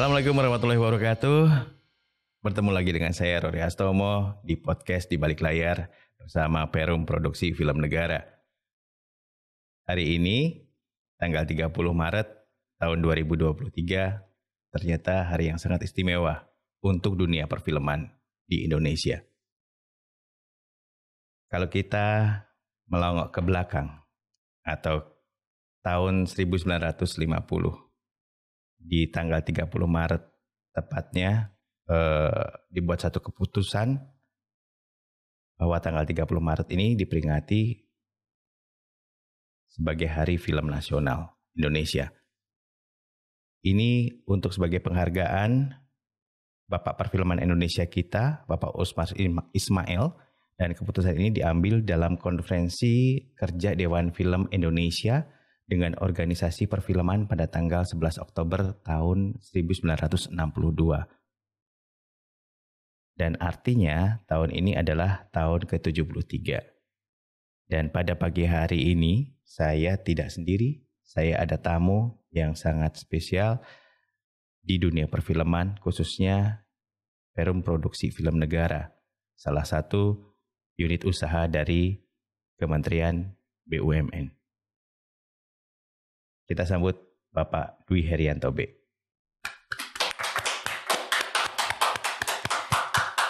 Assalamualaikum warahmatullahi wabarakatuh. Bertemu lagi dengan saya Rory Astomo di podcast di balik layar bersama Perum Produksi Film Negara. Hari ini tanggal 30 Maret tahun 2023 ternyata hari yang sangat istimewa untuk dunia perfilman di Indonesia. Kalau kita melongok ke belakang atau tahun 1950 di tanggal 30 Maret tepatnya eh, dibuat satu keputusan bahwa tanggal 30 Maret ini diperingati sebagai Hari Film Nasional Indonesia. Ini untuk sebagai penghargaan Bapak Perfilman Indonesia kita, Bapak Usmar Ismail, dan keputusan ini diambil dalam konferensi kerja Dewan Film Indonesia dengan organisasi perfilman pada tanggal 11 Oktober tahun 1962. Dan artinya tahun ini adalah tahun ke-73. Dan pada pagi hari ini saya tidak sendiri, saya ada tamu yang sangat spesial di dunia perfilman khususnya Perum Produksi Film Negara, salah satu unit usaha dari Kementerian BUMN. Kita sambut Bapak Dwi Herianto B.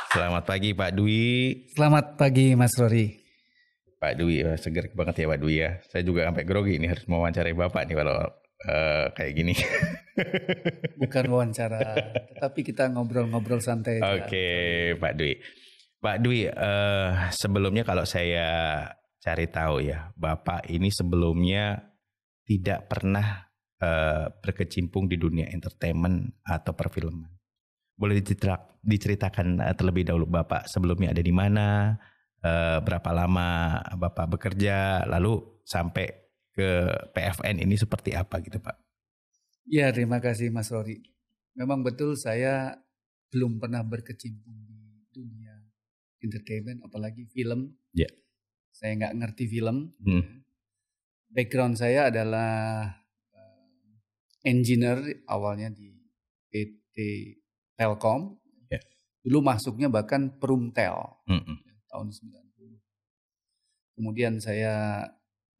Selamat pagi Pak Dwi. Selamat pagi Mas Rory. Pak Dwi, eh, seger banget ya Pak Dwi ya. Saya juga sampai grogi ini harus mewawancarai Bapak nih kalau uh, kayak gini. Bukan wawancara, tapi kita ngobrol-ngobrol santai. Oke, okay, Pak Dwi. Pak Dwi, uh, sebelumnya kalau saya cari tahu ya, Bapak ini sebelumnya tidak pernah uh, berkecimpung di dunia entertainment atau perfilman. Boleh diceritakan uh, terlebih dahulu Bapak sebelumnya ada di mana, uh, berapa lama Bapak bekerja, lalu sampai ke PFN ini seperti apa gitu Pak? Ya terima kasih Mas Rory. Memang betul saya belum pernah berkecimpung di dunia entertainment apalagi film. Ya. Yeah. Saya nggak ngerti film. Hmm background saya adalah eh, engineer awalnya di PT Telkom. Yeah. Dulu masuknya bahkan Perumtel mm -hmm. tahun 90. Kemudian saya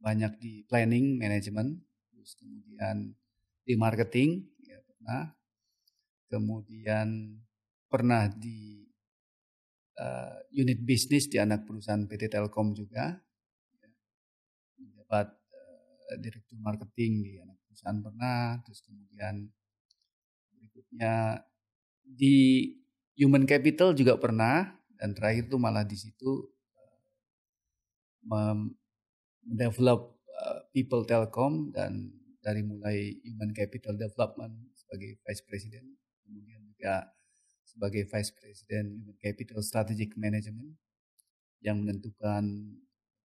banyak di planning manajemen, terus kemudian di marketing ya pernah. Kemudian pernah di uh, unit bisnis di anak perusahaan PT Telkom juga. Ya. Mendapat direktur marketing di anak perusahaan pernah terus kemudian berikutnya di human capital juga pernah dan terakhir tuh malah di situ eh, mendevelop eh, people telkom dan dari mulai human capital development sebagai vice president kemudian juga sebagai vice president human capital strategic management yang menentukan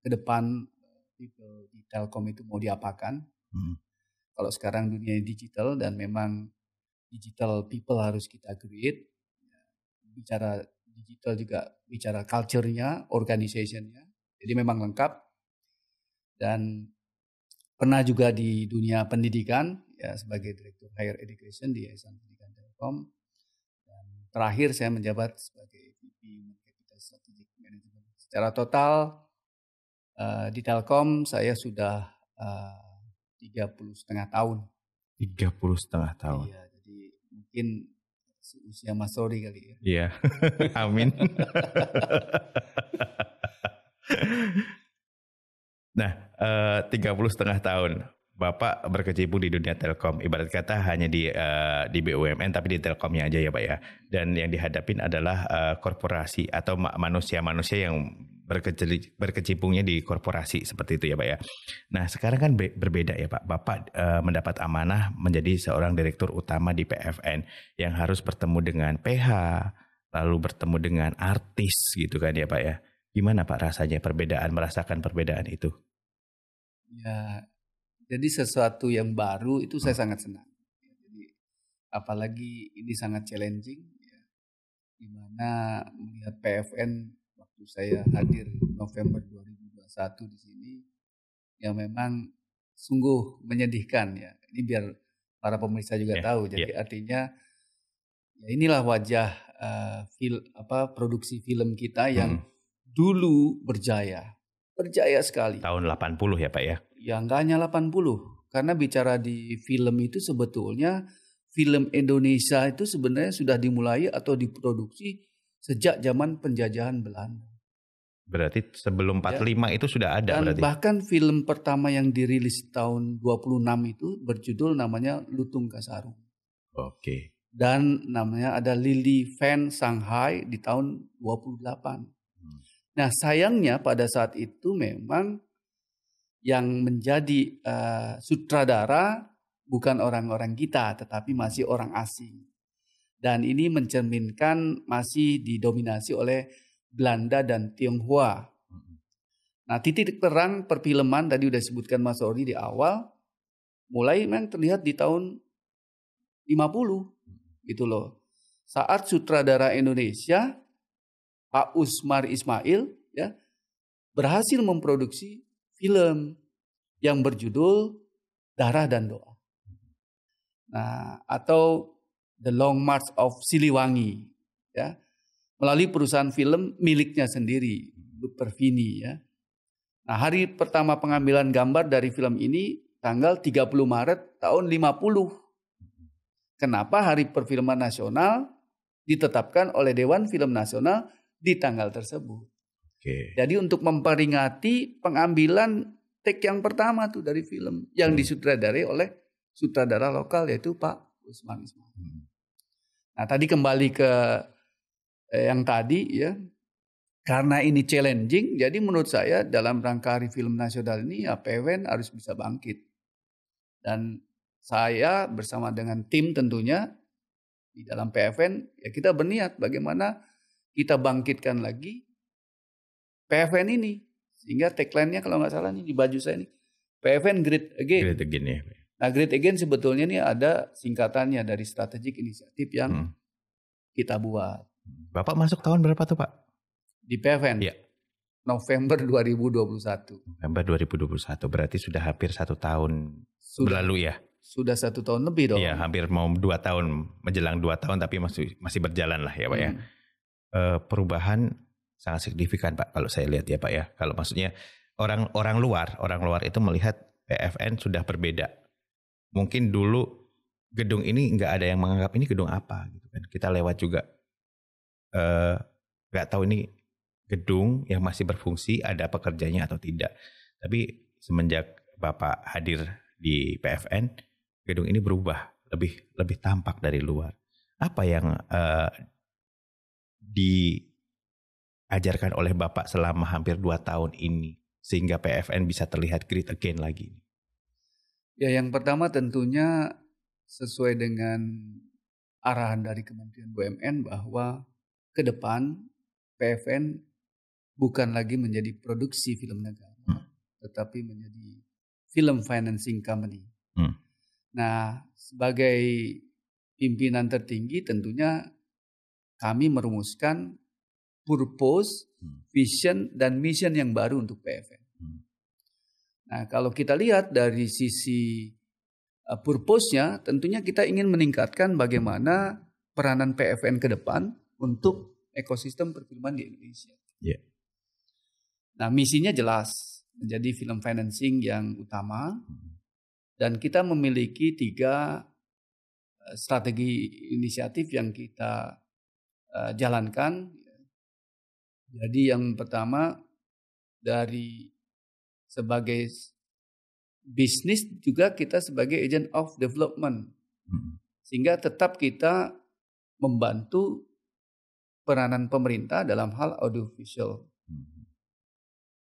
ke depan people di Telkom itu mau diapakan. Hmm. Kalau sekarang dunia digital dan memang digital people harus kita create. Bicara digital juga bicara culture-nya, organization-nya. Jadi memang lengkap. Dan pernah juga di dunia pendidikan ya sebagai direktur higher education di Yayasan Pendidikan Telkom. Dan terakhir saya menjabat sebagai VP Human Capital Strategic Management. Secara total Eh, di Telkom saya sudah eh, tiga puluh setengah tahun. Tiga puluh setengah tahun. Iya, jadi mungkin usia Mas Rory kali ya. Iya, amin. nah, eh, tiga puluh setengah tahun. Bapak berkecimpung di dunia Telkom, ibarat kata hanya di uh, di BUMN tapi di Telkomnya aja ya, Pak ya. Dan yang dihadapin adalah uh, korporasi atau manusia-manusia yang berkecimpungnya di korporasi seperti itu ya, Pak ya. Nah, sekarang kan berbeda ya, Pak. Bapak uh, mendapat amanah menjadi seorang direktur utama di PFN yang harus bertemu dengan PH, lalu bertemu dengan artis gitu kan ya, Pak ya. Gimana Pak rasanya perbedaan merasakan perbedaan itu? Ya, jadi sesuatu yang baru itu saya hmm. sangat senang. Jadi apalagi ini sangat challenging, ya, di melihat PFN waktu saya hadir November 2021 di sini, yang memang sungguh menyedihkan ya. Ini biar para pemirsa juga yeah, tahu. Jadi yeah. artinya ya inilah wajah uh, fil, apa produksi film kita yang hmm. dulu berjaya. Berjaya sekali. Tahun 80 ya Pak ya. Ya nggak hanya 80. Karena bicara di film itu sebetulnya film Indonesia itu sebenarnya sudah dimulai atau diproduksi sejak zaman penjajahan Belanda. Berarti sebelum 45 ya. itu sudah ada Dan berarti. Bahkan film pertama yang dirilis tahun 26 itu berjudul namanya Lutung Kasarung. Oke. Dan namanya ada Lily Fan Shanghai di tahun 28. Hmm. Nah, sayangnya pada saat itu memang yang menjadi uh, sutradara bukan orang-orang kita tetapi masih orang asing. Dan ini mencerminkan masih didominasi oleh Belanda dan Tionghoa. Mm-hmm. Nah, titik terang perfilman tadi udah disebutkan Mas Ori di awal mulai memang terlihat di tahun 50 mm-hmm. gitu loh. Saat sutradara Indonesia Pak Usmar Ismail ya berhasil memproduksi film yang berjudul Darah dan Doa. Nah, atau The Long March of Siliwangi ya. Melalui perusahaan film miliknya sendiri, Perfini ya. Nah, hari pertama pengambilan gambar dari film ini tanggal 30 Maret tahun 50. Kenapa Hari Perfilman Nasional ditetapkan oleh Dewan Film Nasional di tanggal tersebut? Okay. Jadi untuk memperingati pengambilan take yang pertama tuh dari film yang hmm. disutradarai oleh sutradara lokal yaitu Pak Usman Ismail. Hmm. Nah tadi kembali ke eh, yang tadi ya karena ini challenging jadi menurut saya dalam rangka hari film nasional ini ya PWN harus bisa bangkit dan saya bersama dengan tim tentunya di dalam PFN ya kita berniat bagaimana kita bangkitkan lagi PFN ini. Sehingga tagline-nya kalau nggak salah nih di baju saya nih. PFN Great Again. Great Again ya. Nah Great Again sebetulnya nih ada singkatannya dari strategik inisiatif yang hmm. kita buat. Bapak masuk tahun berapa tuh Pak? Di PFN? Iya. November 2021. November 2021 berarti sudah hampir satu tahun sudah, berlalu ya? Sudah satu tahun lebih dong. Iya hampir mau dua tahun menjelang dua tahun tapi masih masih berjalan lah ya Pak ya. hmm. ya. perubahan sangat signifikan Pak kalau saya lihat ya Pak ya. Kalau maksudnya orang orang luar, orang luar itu melihat PFN sudah berbeda. Mungkin dulu gedung ini nggak ada yang menganggap ini gedung apa gitu kan. Kita lewat juga eh, nggak uh, tahu ini gedung yang masih berfungsi ada pekerjanya atau tidak. Tapi semenjak Bapak hadir di PFN, gedung ini berubah lebih lebih tampak dari luar. Apa yang uh, di ajarkan oleh Bapak selama hampir dua tahun ini sehingga PFN bisa terlihat great again lagi? Ya, yang pertama tentunya sesuai dengan arahan dari Kementerian BUMN bahwa ke depan PFN bukan lagi menjadi produksi film negara, hmm. tetapi menjadi film financing company. Hmm. Nah, sebagai pimpinan tertinggi tentunya kami merumuskan purpose, hmm. vision, dan mission yang baru untuk PFN. Hmm. Nah, kalau kita lihat dari sisi e, purpose-nya, tentunya kita ingin meningkatkan bagaimana peranan PFN ke depan untuk ekosistem perfilman di Indonesia. Yeah. Nah, misinya jelas menjadi film financing yang utama hmm. dan kita memiliki tiga e, strategi inisiatif yang kita e, jalankan jadi yang pertama dari sebagai bisnis juga kita sebagai agent of development. Hmm. Sehingga tetap kita membantu peranan pemerintah dalam hal audiovisual. Hmm.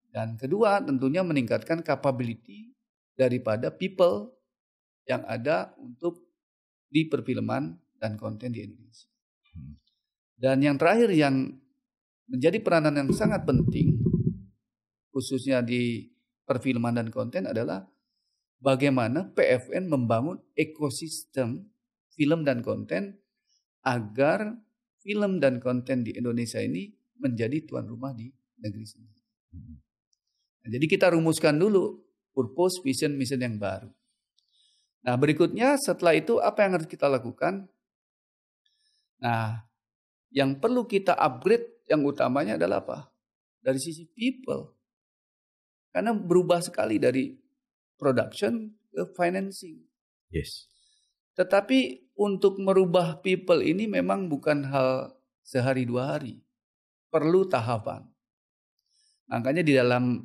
Dan kedua tentunya meningkatkan capability daripada people yang ada untuk di perfilman dan konten di Indonesia. Hmm. Dan yang terakhir yang menjadi peranan yang sangat penting khususnya di perfilman dan konten adalah bagaimana PFN membangun ekosistem film dan konten agar film dan konten di Indonesia ini menjadi tuan rumah di negeri sendiri. Nah, jadi kita rumuskan dulu purpose, vision, mission yang baru. Nah berikutnya setelah itu apa yang harus kita lakukan? Nah yang perlu kita upgrade yang utamanya adalah apa? Dari sisi people. Karena berubah sekali dari production ke financing. Yes. Tetapi untuk merubah people ini memang bukan hal sehari dua hari. Perlu tahapan. Makanya di dalam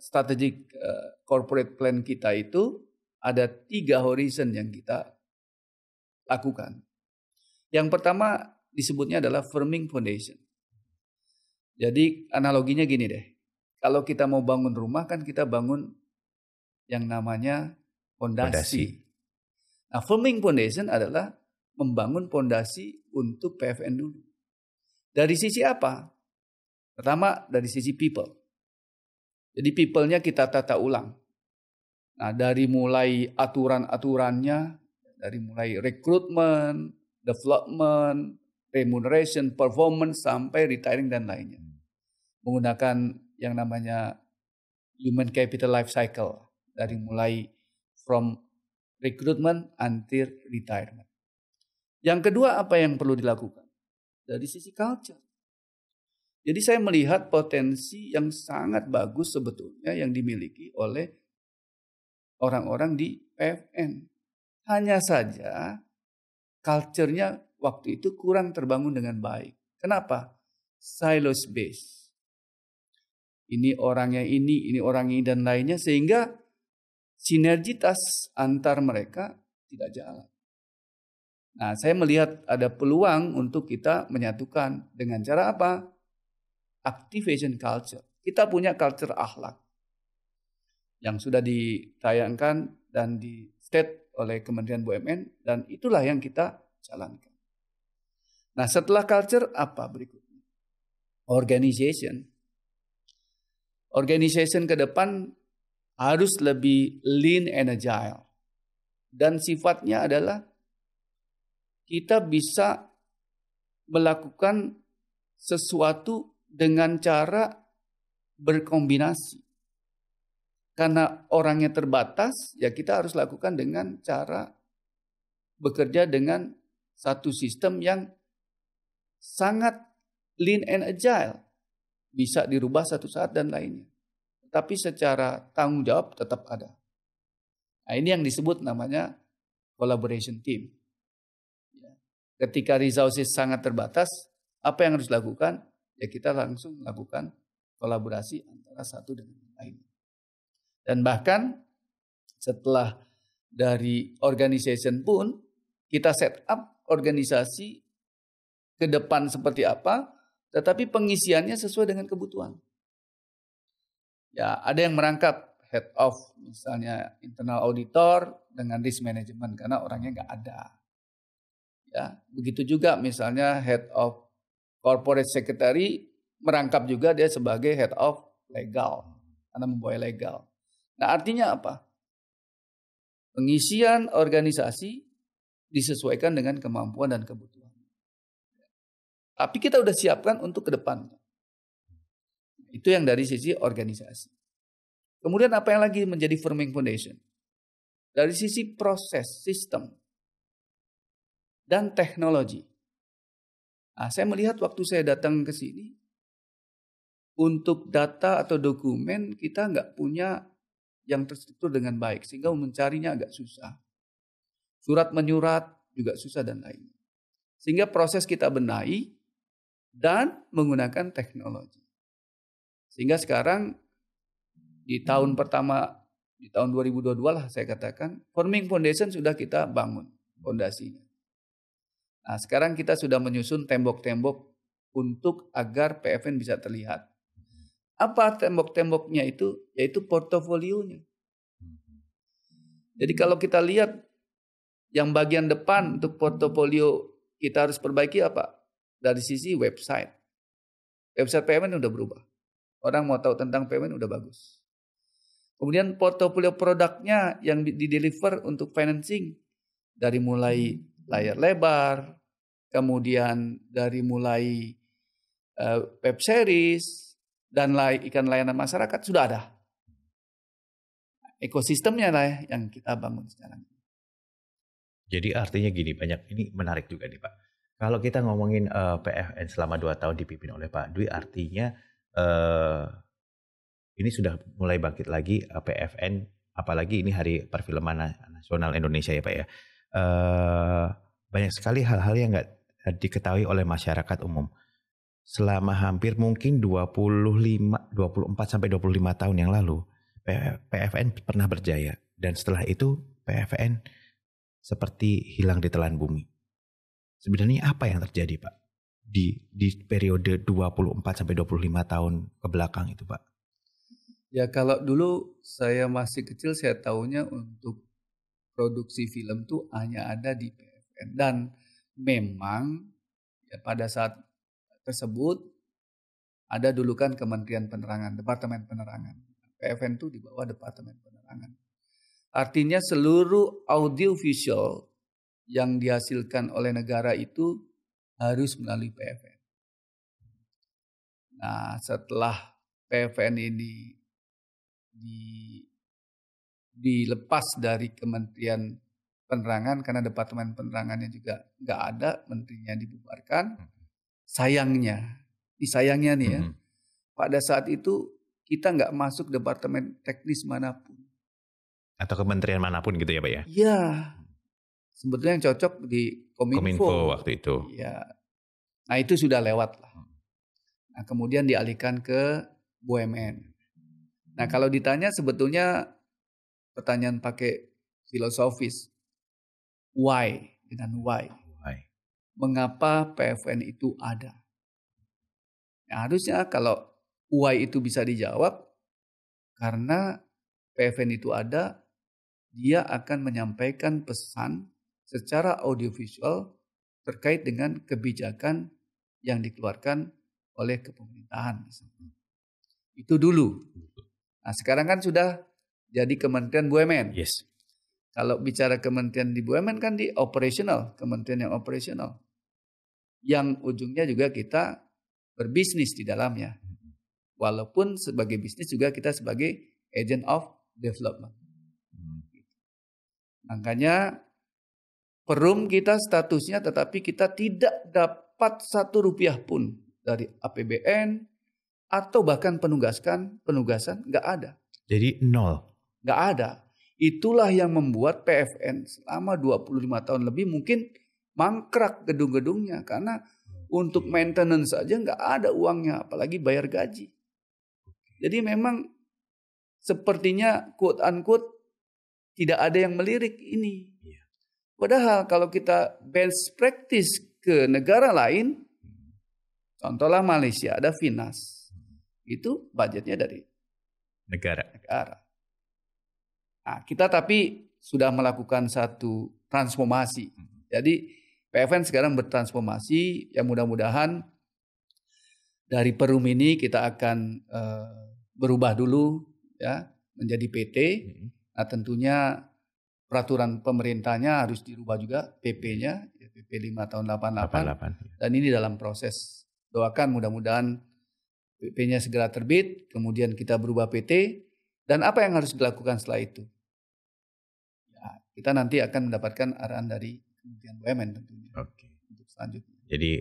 strategic eh, corporate plan kita itu ada tiga horizon yang kita lakukan. Yang pertama disebutnya adalah firming foundation. Jadi analoginya gini deh. Kalau kita mau bangun rumah kan kita bangun yang namanya pondasi. Nah, firming foundation adalah membangun pondasi untuk PFN dulu. Dari sisi apa? Pertama dari sisi people. Jadi people-nya kita tata ulang. Nah, dari mulai aturan-aturannya, dari mulai rekrutmen, development, remuneration, performance sampai retiring dan lainnya menggunakan yang namanya human capital life cycle dari mulai from recruitment until retirement. Yang kedua apa yang perlu dilakukan? Dari sisi culture. Jadi saya melihat potensi yang sangat bagus sebetulnya yang dimiliki oleh orang-orang di PFN. Hanya saja culture-nya waktu itu kurang terbangun dengan baik. Kenapa? Silos base ini orangnya ini, ini orangnya ini dan lainnya sehingga sinergitas antar mereka tidak jalan. Nah, saya melihat ada peluang untuk kita menyatukan dengan cara apa? Activation culture. Kita punya culture akhlak yang sudah ditayangkan dan di state oleh Kementerian BUMN dan itulah yang kita jalankan. Nah, setelah culture apa berikutnya? Organization Organization ke depan harus lebih lean and agile. Dan sifatnya adalah kita bisa melakukan sesuatu dengan cara berkombinasi. Karena orangnya terbatas, ya kita harus lakukan dengan cara bekerja dengan satu sistem yang sangat lean and agile bisa dirubah satu saat dan lainnya. Tapi secara tanggung jawab tetap ada. Nah, ini yang disebut namanya collaboration team. Ya. Ketika resources sangat terbatas, apa yang harus dilakukan? Ya kita langsung melakukan kolaborasi antara satu dengan yang lain. Dan bahkan setelah dari organization pun kita set up organisasi ke depan seperti apa, tetapi pengisiannya sesuai dengan kebutuhan. Ya, ada yang merangkap head of misalnya internal auditor dengan risk management karena orangnya nggak ada. Ya, begitu juga misalnya head of corporate secretary merangkap juga dia sebagai head of legal karena membawa legal. Nah, artinya apa? Pengisian organisasi disesuaikan dengan kemampuan dan kebutuhan. Tapi kita udah siapkan untuk ke depan. Itu yang dari sisi organisasi. Kemudian apa yang lagi menjadi firming foundation? Dari sisi proses, sistem, dan teknologi. Nah, saya melihat waktu saya datang ke sini, untuk data atau dokumen kita nggak punya yang terstruktur dengan baik, sehingga mencarinya agak susah. Surat menyurat juga susah dan lain. Sehingga proses kita benahi, dan menggunakan teknologi. Sehingga sekarang di tahun pertama di tahun 2022 lah saya katakan forming foundation sudah kita bangun fondasinya. Nah, sekarang kita sudah menyusun tembok-tembok untuk agar PFN bisa terlihat. Apa tembok-temboknya itu? Yaitu portofolionya. Jadi kalau kita lihat yang bagian depan untuk portofolio kita harus perbaiki apa? dari sisi website. Website payment udah berubah. Orang mau tahu tentang payment udah bagus. Kemudian portofolio produknya yang di deliver untuk financing dari mulai hmm. layar lebar, kemudian dari mulai eh, web series dan lay ikan layanan masyarakat sudah ada. Ekosistemnya lah ya yang kita bangun sekarang. Jadi artinya gini banyak ini menarik juga nih Pak kalau kita ngomongin uh, eh, PFN selama dua tahun dipimpin oleh Pak Dwi, artinya uh, ini sudah mulai bangkit lagi uh, eh, PFN, apalagi ini Hari Perfilman Nasional Indonesia ya Pak ya. Uh, banyak sekali hal-hal yang nggak diketahui oleh masyarakat umum. Selama hampir mungkin 25, 24 sampai 25 tahun yang lalu, PFN pernah berjaya dan setelah itu PFN seperti hilang di telan bumi Sebenarnya apa yang terjadi, Pak? Di di periode 24 sampai 25 tahun ke belakang itu, Pak. Ya, kalau dulu saya masih kecil saya tahunya untuk produksi film tuh hanya ada di PFN dan memang ya pada saat tersebut ada dulu kan Kementerian Penerangan, Departemen Penerangan. PFN itu di bawah Departemen Penerangan. Artinya seluruh audiovisual yang dihasilkan oleh negara itu harus melalui PFN. Nah, setelah PFN ini di, dilepas dari Kementerian Penerangan karena Departemen Penerangannya juga nggak ada, menterinya dibubarkan. Hmm. Sayangnya, disayangnya nih ya, mm -hmm. pada saat itu kita nggak masuk departemen teknis manapun atau kementerian manapun gitu ya pak ya? Iya, sebetulnya yang cocok di Kominfo, Kominfo waktu itu. Ya. Nah, itu sudah lewat lah. Hmm. Nah, kemudian dialihkan ke BUMN. Nah, kalau ditanya sebetulnya pertanyaan pakai filosofis. Why dengan why? why? Mengapa PFN itu ada? Nah, harusnya kalau why itu bisa dijawab karena PFN itu ada, dia akan menyampaikan pesan secara audiovisual terkait dengan kebijakan yang dikeluarkan oleh kepemerintahan. Itu dulu. Nah, sekarang kan sudah jadi Kementerian BUMN. Yes. Kalau bicara kementerian di BUMN kan di operational, kementerian yang operational. Yang ujungnya juga kita berbisnis di dalamnya. Mm-hmm. Walaupun sebagai bisnis juga kita sebagai agent of development. Mm-hmm. Makanya Perum kita statusnya tetapi kita tidak dapat satu rupiah pun dari APBN atau bahkan penugaskan penugasan nggak ada. Jadi nol. Nggak ada. Itulah yang membuat PFN selama 25 tahun lebih mungkin mangkrak gedung-gedungnya karena untuk maintenance saja nggak ada uangnya apalagi bayar gaji. Jadi memang sepertinya quote unquote tidak ada yang melirik ini. Padahal kalau kita best practice ke negara lain, contohlah Malaysia ada Finas. Itu budgetnya dari negara. negara. Nah, kita tapi sudah melakukan satu transformasi. Jadi PFN sekarang bertransformasi, Yang mudah-mudahan dari Perum ini kita akan uh, berubah dulu ya menjadi PT. Hmm. Nah tentunya peraturan pemerintahnya harus dirubah juga PP-nya PP ya, 5 tahun 88, 88 ya. dan ini dalam proses doakan mudah-mudahan PP-nya segera terbit kemudian kita berubah PT dan apa yang harus dilakukan setelah itu ya, kita nanti akan mendapatkan arahan dari Kementerian BUMN tentunya Oke. untuk selanjutnya jadi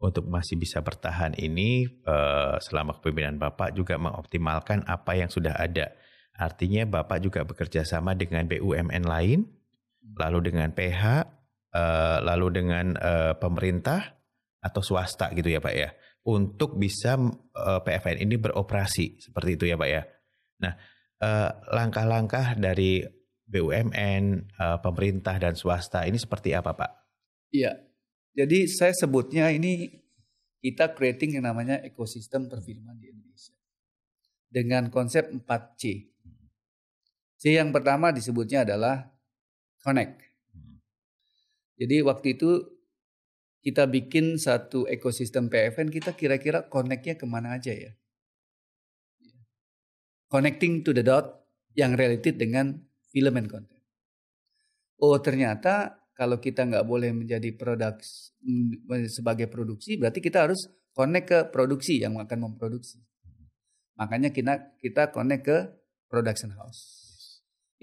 untuk masih bisa bertahan ini eh, selama kepemimpinan Bapak juga mengoptimalkan apa yang sudah ada Artinya Bapak juga bekerja sama dengan BUMN lain, hmm. lalu dengan PH, eh, lalu dengan eh, pemerintah atau swasta gitu ya Pak ya, untuk bisa eh, PFN ini beroperasi seperti itu ya Pak ya. Nah, langkah-langkah dari BUMN, pemerintah dan swasta ini seperti apa Pak? Iya, jadi saya sebutnya ini kita creating yang namanya ekosistem perfilman di Indonesia dengan konsep 4C C yang pertama disebutnya adalah connect. Hmm. Jadi waktu itu kita bikin satu ekosistem PFN, kita kira-kira connect-nya kemana aja ya. Connecting to the dot yang related dengan film and content. Oh ternyata kalau kita nggak boleh menjadi produk sebagai produksi, berarti kita harus connect ke produksi yang akan memproduksi. Hmm. Makanya kita kita connect ke production house.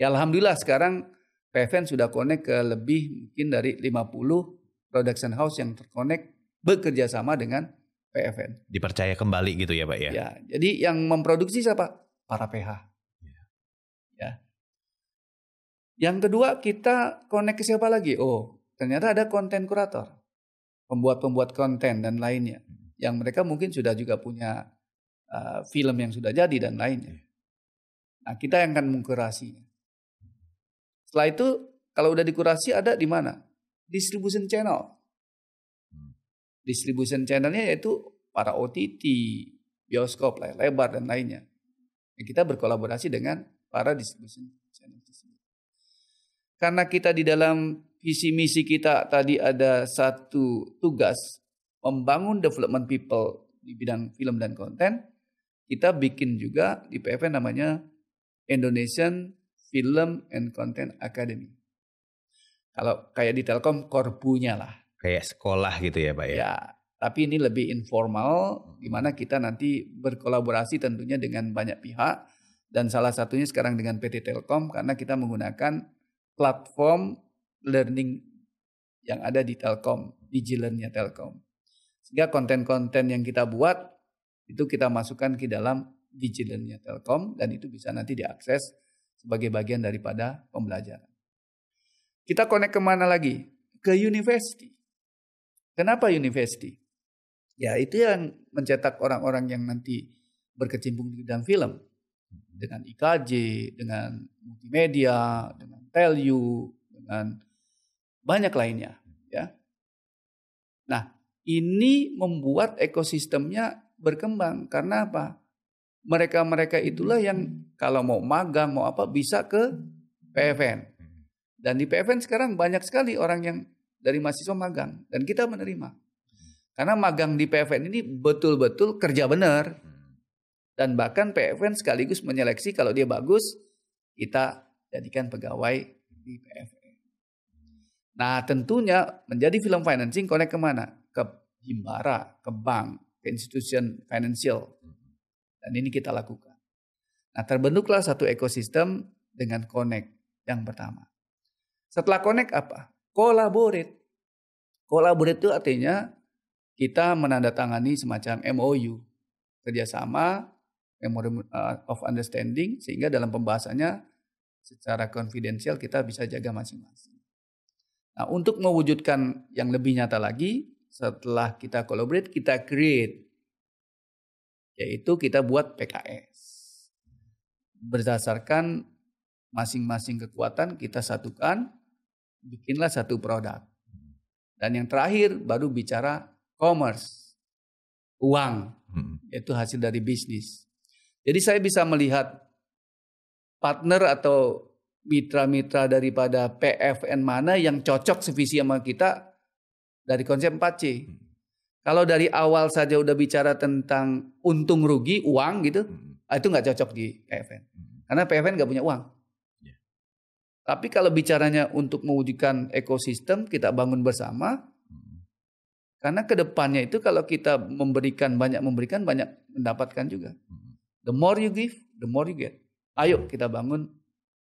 Ya alhamdulillah sekarang PFN sudah connect ke lebih mungkin dari 50 production house yang terkonek bekerja sama dengan PFN. Dipercaya kembali gitu ya Pak ya? Ya, jadi yang memproduksi siapa? Para PH. Ya. ya. Yang kedua kita connect ke siapa lagi? Oh, ternyata ada konten kurator. Pembuat-pembuat konten dan lainnya. Hmm. Yang mereka mungkin sudah juga punya uh, film yang sudah jadi dan lainnya. Ya. Nah kita yang akan mengkurasinya. Setelah itu kalau udah dikurasi ada di mana? Distribution channel. Hmm. Distribution channelnya yaitu para OTT, bioskop, layar lebar dan lainnya. Ya, kita berkolaborasi dengan para distribution channel tersebut. Karena kita di dalam visi misi kita tadi ada satu tugas membangun development people di bidang film dan konten, kita bikin juga di PFN namanya Indonesian Film and Content Academy. Kalau kayak di Telkom, korpunya lah. Kayak sekolah gitu ya Pak ya? Ya, tapi ini lebih informal, hmm. di mana kita nanti berkolaborasi tentunya dengan banyak pihak, dan salah satunya sekarang dengan PT Telkom, karena kita menggunakan platform learning yang ada di Telkom, digilernya Telkom. Sehingga konten-konten yang kita buat, itu kita masukkan ke dalam digilernya Telkom, dan itu bisa nanti diakses sebagai bagian daripada pembelajaran. Kita connect kemana lagi? Ke university. Kenapa university? Ya itu yang mencetak orang-orang yang nanti berkecimpung di bidang film. Hmm. Dengan IKJ, dengan multimedia, dengan TELU, dengan banyak lainnya. ya. Nah ini membuat ekosistemnya berkembang. Karena apa? mereka-mereka itulah yang kalau mau magang mau apa bisa ke PFN. Dan di PFN sekarang banyak sekali orang yang dari mahasiswa magang dan kita menerima. Karena magang di PFN ini betul-betul kerja benar. Dan bahkan PFN sekaligus menyeleksi kalau dia bagus kita jadikan pegawai di PFN. Nah tentunya menjadi film financing connect kemana? Ke Himbara, ke bank, ke institution financial, dan ini kita lakukan. Nah terbentuklah satu ekosistem dengan connect yang pertama. Setelah connect apa? Collaborate. Collaborate itu artinya kita menandatangani semacam MOU. Kerjasama, Memorandum eh, of Understanding, sehingga dalam pembahasannya secara konfidensial kita bisa jaga masing-masing. Nah untuk mewujudkan yang lebih nyata lagi, setelah kita collaborate, kita create yaitu kita buat PKS. Berdasarkan masing-masing kekuatan kita satukan, bikinlah satu produk. Dan yang terakhir baru bicara commerce, uang, hmm. yaitu hasil dari bisnis. Jadi saya bisa melihat partner atau mitra-mitra daripada PFN mana yang cocok sevisi sama kita dari konsep 4C. Kalau dari awal saja udah bicara tentang untung rugi uang gitu, hmm. Ah, itu nggak cocok di PFN. Hmm. Karena PFN nggak punya uang. Yeah. Tapi kalau bicaranya untuk mewujudkan ekosistem kita bangun bersama, hmm. karena kedepannya itu kalau kita memberikan banyak memberikan banyak mendapatkan juga. Hmm. The more you give, the more you get. Ayo kita bangun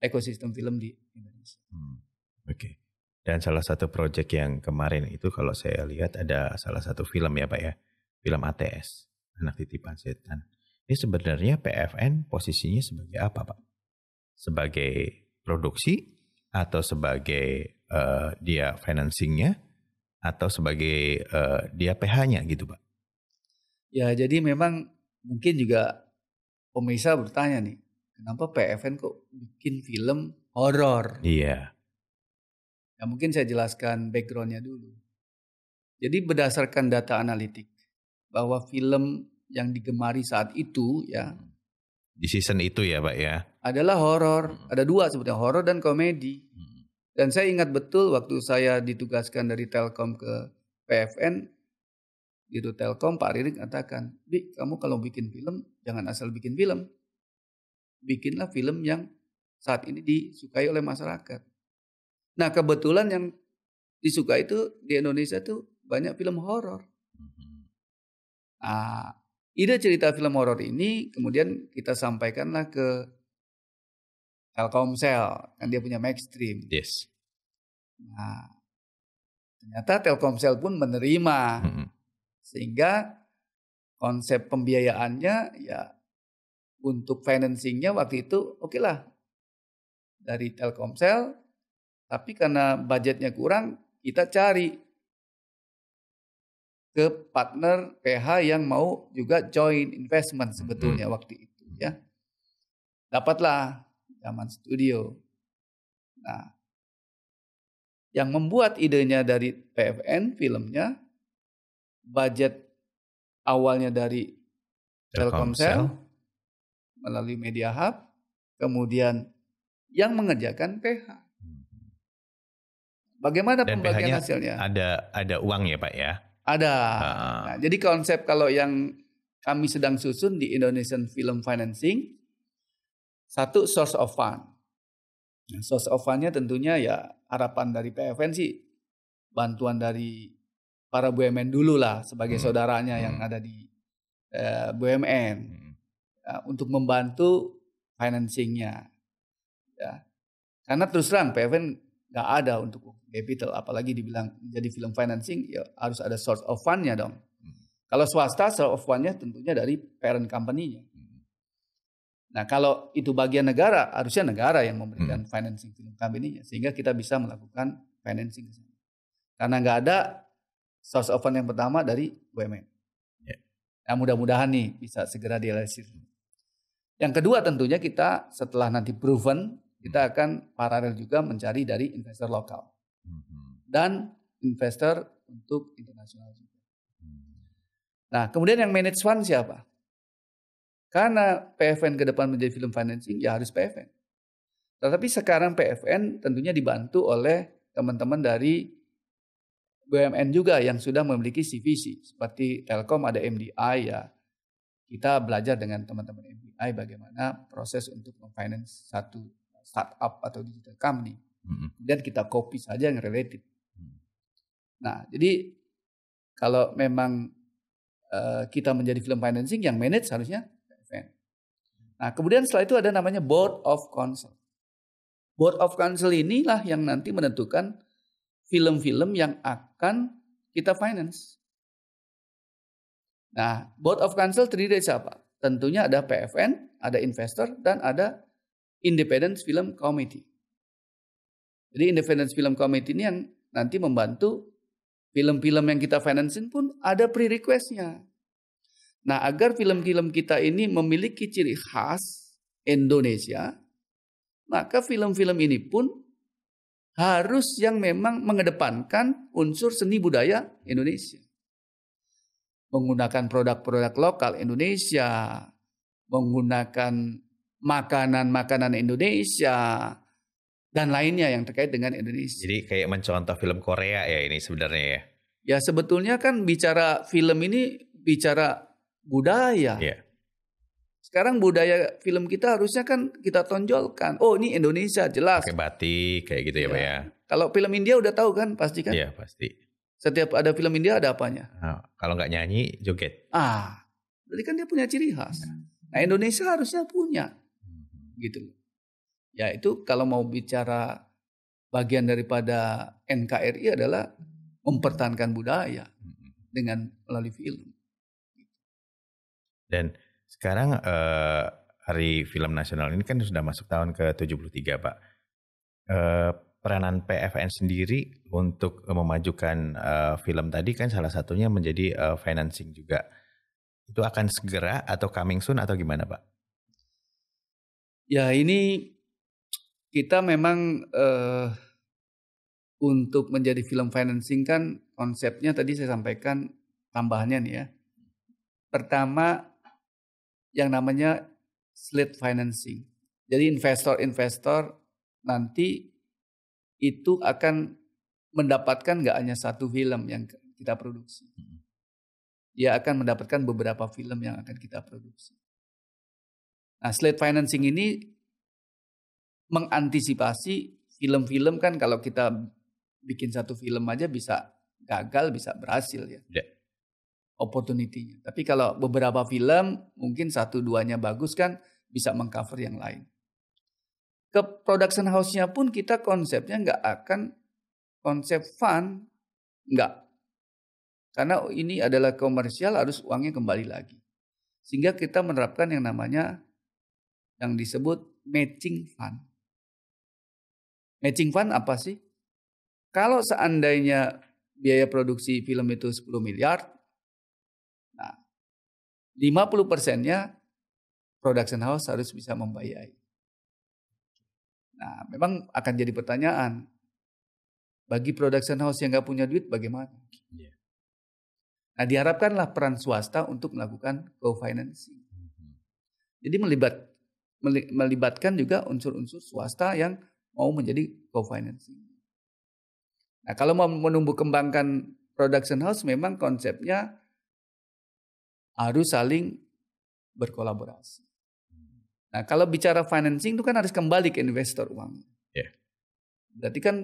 ekosistem film di Indonesia. Hmm. Oke. Okay. Dan salah satu project yang kemarin itu kalau saya lihat ada salah satu film ya Pak ya. Film ATS, Anak Titipan Setan. Ini sebenarnya PFN posisinya sebagai apa Pak? Sebagai produksi atau sebagai uh, dia financingnya atau sebagai uh, dia PH-nya gitu Pak? Ya jadi memang mungkin juga pemirsa bertanya nih, kenapa PFN kok bikin film horor? Iya. Ya mungkin saya jelaskan backgroundnya dulu. Jadi berdasarkan data analitik bahwa film yang digemari saat itu ya di season itu ya pak ya adalah horor hmm. ada dua sebetulnya horor dan komedi hmm. dan saya ingat betul waktu saya ditugaskan dari Telkom ke PFN gitu Telkom Pak Ririk katakan Bi kamu kalau bikin film jangan asal bikin film bikinlah film yang saat ini disukai oleh masyarakat Nah kebetulan yang disuka itu di Indonesia tuh banyak film horor. Nah, ide cerita film horor ini kemudian kita sampaikanlah ke Telkomsel kan dia punya Maxstream. Yes. Nah, ternyata Telkomsel pun menerima hmm. sehingga konsep pembiayaannya ya untuk financingnya waktu itu oke okay lah dari Telkomsel tapi karena budgetnya kurang, kita cari ke partner PH yang mau juga join investment hmm. sebetulnya hmm. waktu itu ya. Dapatlah zaman studio. Nah, yang membuat idenya dari PFN filmnya budget awalnya dari Telkomsel, Telkomsel melalui Media Hub, kemudian yang mengerjakan PH. Bagaimana Dan pembagian hasilnya? Ada ada uang ya Pak ya? Ada. Uh. Nah, jadi konsep kalau yang kami sedang susun di Indonesian Film Financing, satu source of fund. Nah, source of fund-nya tentunya ya harapan dari PFN sih bantuan dari para BUMN dulu lah sebagai hmm. saudaranya hmm. yang ada di eh, BUMN hmm. ya, untuk membantu financingnya. Ya. Karena terus terang PFN nggak ada untuk capital apalagi dibilang jadi film financing ya harus ada source of fundnya dong hmm. kalau swasta source of fundnya tentunya dari parent company-nya hmm. nah kalau itu bagian negara harusnya negara yang memberikan hmm. financing film company-nya sehingga kita bisa melakukan financing karena nggak ada source of fund yang pertama dari BUMN yeah. nah mudah-mudahan nih bisa segera dialisis. Hmm. yang kedua tentunya kita setelah nanti proven kita akan paralel juga mencari dari investor lokal mm-hmm. dan investor untuk internasional juga. Mm-hmm. Nah, kemudian yang manage fund siapa? Karena PFN ke depan menjadi film financing, ya harus PFN. Tetapi sekarang PFN tentunya dibantu oleh teman-teman dari BUMN juga yang sudah memiliki CVC. Seperti Telkom ada MDI ya. Kita belajar dengan teman-teman MDI bagaimana proses untuk memfinance satu startup atau digital company. Hmm. Kemudian kita copy saja yang related. Mm. Nah, jadi kalau memang uh, kita menjadi film financing yang manage harusnya PFN. Nah, kemudian setelah itu ada namanya Board of Council. Board of Council inilah yang nanti menentukan film-film yang akan kita finance. Nah, Board of Council terdiri dari siapa? Tentunya ada PFN, ada investor, dan ada Independence Film Committee. Jadi Independence Film Committee ini yang nanti membantu film-film yang kita financing pun ada pre-requestnya. Nah agar film-film kita ini memiliki ciri khas Indonesia, maka film-film ini pun harus yang memang mengedepankan unsur seni budaya Indonesia. Menggunakan produk-produk lokal Indonesia, menggunakan makanan-makanan Indonesia dan lainnya yang terkait dengan Indonesia. Jadi kayak mencontoh film Korea ya ini sebenarnya ya. Ya sebetulnya kan bicara film ini bicara budaya. Yeah. Sekarang budaya film kita harusnya kan kita tonjolkan. Oh ini Indonesia jelas. Pakai batik kayak gitu ya, ya Pak iya. ya. Kalau film India udah tahu kan pasti kan? Iya pasti. Setiap ada film India ada apanya? Nah, kalau nggak nyanyi joget. Ah, berarti kan dia punya ciri khas. Iya. Nah Indonesia harusnya punya gitu ya itu kalau mau bicara bagian daripada NKRI adalah mempertahankan budaya dengan melalui film dan sekarang eh, hari film nasional ini kan sudah masuk tahun ke 73 pak eh, peranan PFN sendiri untuk memajukan uh, film tadi kan salah satunya menjadi uh, financing juga. Itu akan segera atau coming soon atau gimana Pak? Ya ini kita memang uh, untuk menjadi film financing kan konsepnya tadi saya sampaikan tambahannya nih ya. Pertama yang namanya slate financing. Jadi investor-investor nanti itu akan mendapatkan nggak hanya satu film yang kita produksi. Dia akan mendapatkan beberapa film yang akan kita produksi. Nah, slate financing ini mengantisipasi film-film kan kalau kita bikin satu film aja bisa gagal, bisa berhasil ya. Yeah. Opportunity-nya. Tapi kalau beberapa film mungkin satu duanya bagus kan bisa mengcover yang lain. Ke production house-nya pun kita konsepnya nggak akan konsep fun, nggak. Karena ini adalah komersial harus uangnya kembali lagi. Sehingga kita menerapkan yang namanya yang disebut matching fund. Matching fund apa sih? Kalau seandainya biaya produksi film itu 10 miliar, nah 50 persennya production house harus bisa membayai. Nah memang akan jadi pertanyaan, bagi production house yang nggak punya duit bagaimana? Iya. Nah diharapkanlah peran swasta untuk melakukan co-financing. Mhm. Jadi melibat melibatkan juga unsur-unsur swasta yang mau menjadi co-financing. Nah, kalau mau menumbuh kembangkan production house memang konsepnya harus saling berkolaborasi. Nah, kalau bicara financing itu kan harus kembali ke investor uang. Yeah. Berarti kan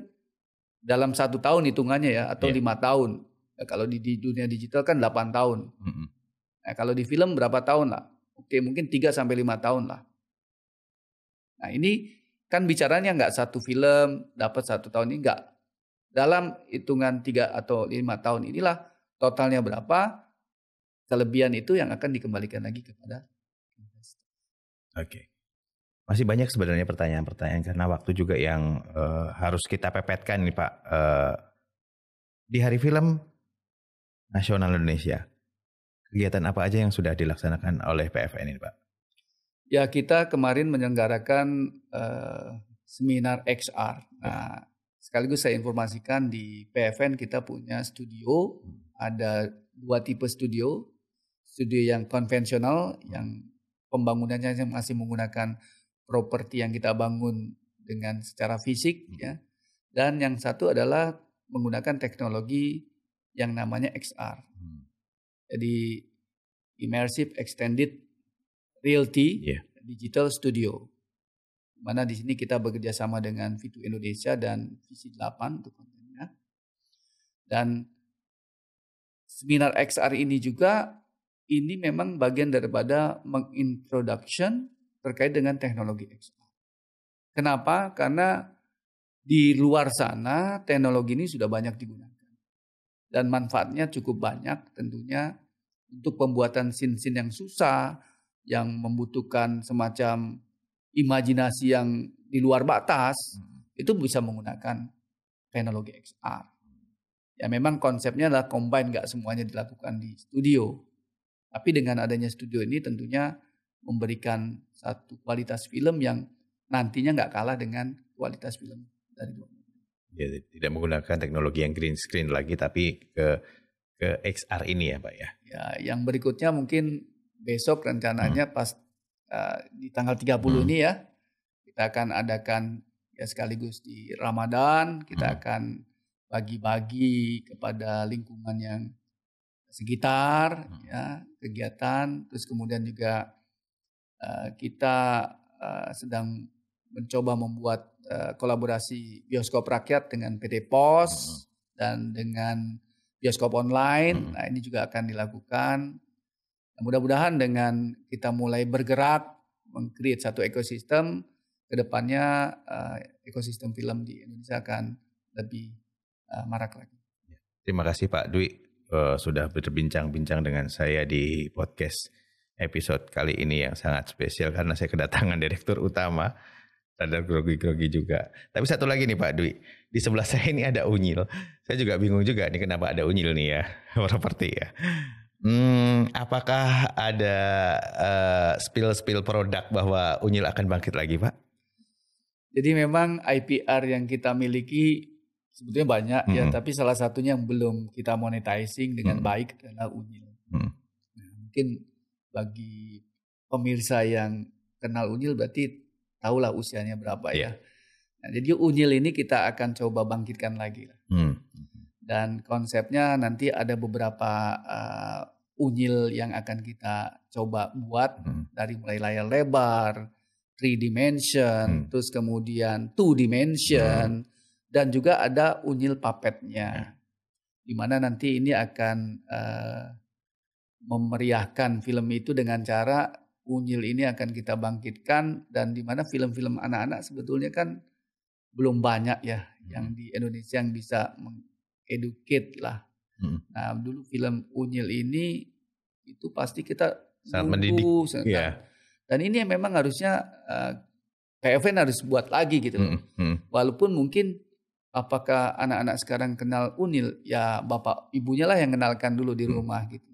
dalam satu tahun hitungannya ya, atau yeah. lima tahun. Ya, kalau di, dunia digital kan delapan tahun. Mm -hmm. Nah, kalau di film berapa tahun lah? Oke, mungkin tiga sampai lima tahun lah. Nah ini kan bicaranya nggak satu film dapat satu tahun ini nggak. Dalam hitungan tiga atau lima tahun inilah totalnya berapa kelebihan itu yang akan dikembalikan lagi kepada investor. Oke. Okay. Masih banyak sebenarnya pertanyaan-pertanyaan karena waktu juga yang uh, harus kita pepetkan nih Pak. Uh, di Hari Film Nasional Indonesia, kegiatan apa aja yang sudah dilaksanakan oleh PFN ini Pak? Ya kita kemarin menyelenggarakan uh, seminar XR. Ya. Nah, sekaligus saya informasikan di PFN kita punya studio, ada dua tipe studio. Studio yang konvensional yang pembangunannya masih menggunakan properti yang kita bangun dengan secara fisik hmm. ya. Dan yang satu adalah menggunakan teknologi yang namanya XR. Hmm. Jadi immersive extended Realty yeah. Digital Studio. Mana di sini kita bekerja sama dengan V2 Indonesia dan Visi 8 untuk kontennya. Dan seminar XR ini juga ini memang bagian daripada mengintroduction terkait dengan teknologi XR. Kenapa? Karena di luar sana teknologi ini sudah banyak digunakan. Dan manfaatnya cukup banyak tentunya untuk pembuatan sin-sin yang susah, yang membutuhkan semacam imajinasi yang di luar batas hmm. itu bisa menggunakan teknologi XR. Ya memang konsepnya adalah combine nggak semuanya dilakukan di studio. Tapi dengan adanya studio ini tentunya memberikan satu kualitas film yang nantinya nggak kalah dengan kualitas film dari luar Ya, tidak menggunakan teknologi yang green screen lagi tapi ke ke XR ini ya Pak ya. Ya, yang berikutnya mungkin besok rencananya hmm. pas uh, di tanggal 30 hmm. ini ya kita akan adakan ya sekaligus di Ramadan kita hmm. akan bagi-bagi kepada lingkungan yang sekitar hmm. ya kegiatan terus kemudian juga uh, kita uh, sedang mencoba membuat uh, kolaborasi bioskop rakyat dengan PT Pos dan dengan bioskop online nah ini juga akan dilakukan Mudah-mudahan dengan kita mulai bergerak, meng-create satu ekosistem, kedepannya uh, eh, ekosistem film di Indonesia akan lebih uh, marak lagi. Ya, terima kasih Pak Dwi uh, sudah berbincang-bincang dengan saya di podcast episode kali ini yang sangat spesial karena saya kedatangan direktur utama Radar grogi-grogi juga. Tapi satu lagi nih Pak Dwi, di sebelah saya ini ada unyil. Saya juga bingung juga nih kenapa ada unyil nih ya, properti ya. Hmm, apakah ada spill eh, spill-spill produk bahwa Unyil akan bangkit lagi, Pak? Jadi memang IPR yang kita miliki sebetulnya banyak mm -hmm. ya, tapi salah satunya yang belum kita monetizing dengan mm -hmm. baik adalah Unyil. Mm -hmm. nah, mungkin bagi pemirsa yang kenal Unyil berarti tahulah usianya berapa yeah. ya. Nah, jadi Unyil ini kita akan coba bangkitkan lagi. Mm -hmm. hmm dan konsepnya nanti ada beberapa uh, unyil yang akan kita coba buat hmm. dari mulai layar lebar, three dimension, hmm. terus kemudian two dimension, hmm. dan juga ada unyil papetnya, hmm. di mana nanti ini akan uh, memeriahkan film itu dengan cara unyil ini akan kita bangkitkan dan di mana film-film anak-anak sebetulnya kan belum banyak ya hmm. yang di Indonesia yang bisa educate lah. Hmm. Nah dulu film Unyil ini itu pasti kita sangat mendidik. Sangat, yeah. Iya. Dan ini yang memang harusnya uh, eh, PFN harus buat lagi gitu Hmm. Hmm. Walaupun mungkin apakah anak-anak sekarang kenal Unil ya bapak ibunya lah yang kenalkan dulu di hmm. rumah hmm. gitu.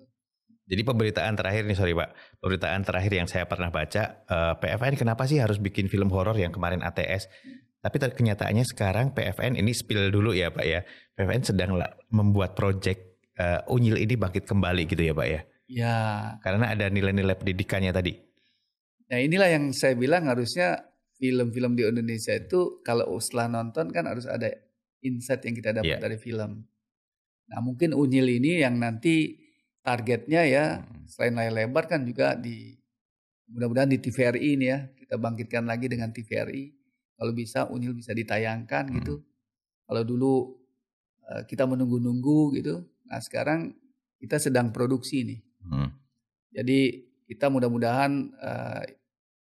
Jadi pemberitaan terakhir nih sorry pak, pemberitaan terakhir yang saya pernah baca uh, eh, PFN kenapa sih harus bikin film horor yang kemarin ATS? Tapi kenyataannya sekarang PFN ini spill dulu ya Pak ya. PFN sedang membuat proyek uh, eh, Unyil ini bangkit kembali gitu ya Pak ya. Ya. Karena ada nilai-nilai pendidikannya tadi. Nah inilah yang saya bilang harusnya film-film di Indonesia itu kalau setelah nonton kan harus ada insight yang kita dapat ya. dari film. Nah mungkin Unyil ini yang nanti targetnya ya hmm. selain layar lebar kan juga di mudah-mudahan di TVRI ini ya kita bangkitkan lagi dengan TVRI kalau bisa Unil bisa ditayangkan hmm. gitu. Kalau dulu uh, kita menunggu-nunggu gitu. Nah, sekarang kita sedang produksi nih. Hmm. Jadi kita mudah-mudahan uh,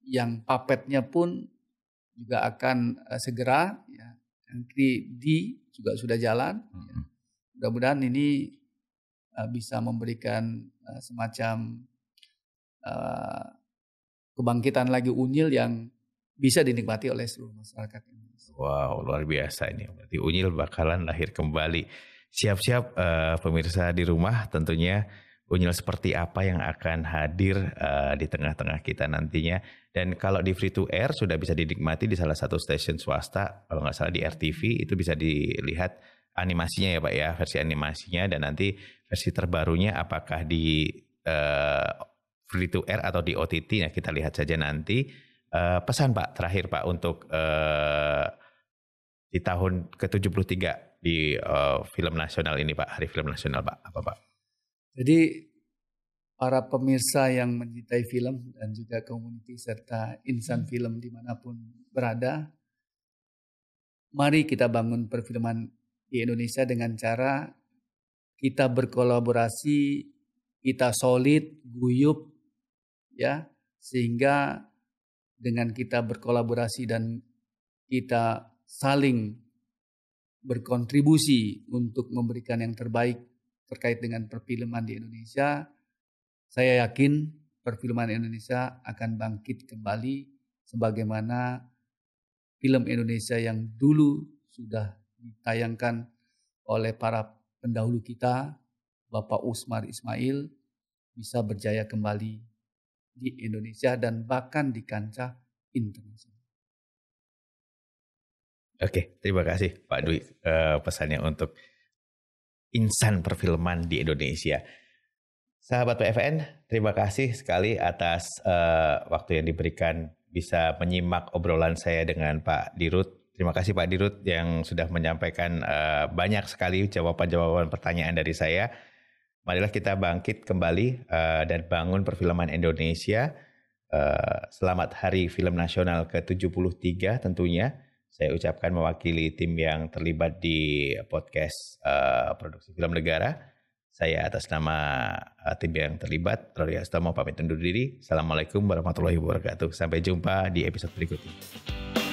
yang papetnya pun juga akan uh, segera ya. Yang 3D juga sudah jalan. Ya. Hmm. Ya. Mudah-mudahan ini uh, bisa memberikan uh, semacam uh, kebangkitan lagi Unil yang bisa dinikmati oleh seluruh masyarakat Indonesia. Wow, luar biasa ini. Berarti Unyil bakalan lahir kembali. Siap-siap uh, pemirsa di rumah tentunya Unyil seperti apa yang akan hadir uh, di tengah-tengah kita nantinya. Dan kalau di free to air sudah bisa dinikmati di salah satu stasiun swasta, kalau nggak salah di RTV itu bisa dilihat animasinya ya Pak ya, versi animasinya dan nanti versi terbarunya apakah di uh, free to air atau di OTT. Nah, kita lihat saja nanti Uh, pesan Pak terakhir Pak untuk uh, di tahun ke-73 di uh, film nasional ini Pak, Hari Film Nasional Pak, apa Pak? Jadi para pemirsa yang mencintai film dan juga community serta insan hmm. film dimanapun berada, mari kita bangun perfilman di Indonesia dengan cara kita berkolaborasi, kita solid, guyup, ya, sehingga dengan kita berkolaborasi dan kita saling berkontribusi untuk memberikan yang terbaik terkait dengan perfilman di Indonesia, saya yakin perfilman Indonesia akan bangkit kembali sebagaimana film Indonesia yang dulu sudah ditayangkan oleh para pendahulu kita, Bapak Usmar Ismail, bisa berjaya kembali di Indonesia dan bahkan di kancah internasional. Oke, terima kasih Pak Dwi uh, pesannya untuk insan perfilman di Indonesia. Sahabat PFN, terima kasih sekali atas uh, waktu yang diberikan bisa menyimak obrolan saya dengan Pak Dirut. Terima kasih Pak Dirut yang sudah menyampaikan uh, banyak sekali jawaban-jawaban pertanyaan dari saya marilah kita bangkit kembali uh, dan bangun perfilman Indonesia. Uh, selamat Hari Film Nasional ke-73 tentunya. Saya ucapkan mewakili tim yang terlibat di podcast uh, produksi film negara. Saya atas nama uh, tim yang terlibat, Rory Astomo pamit undur diri. Assalamualaikum warahmatullahi wabarakatuh. Sampai jumpa di episode berikutnya.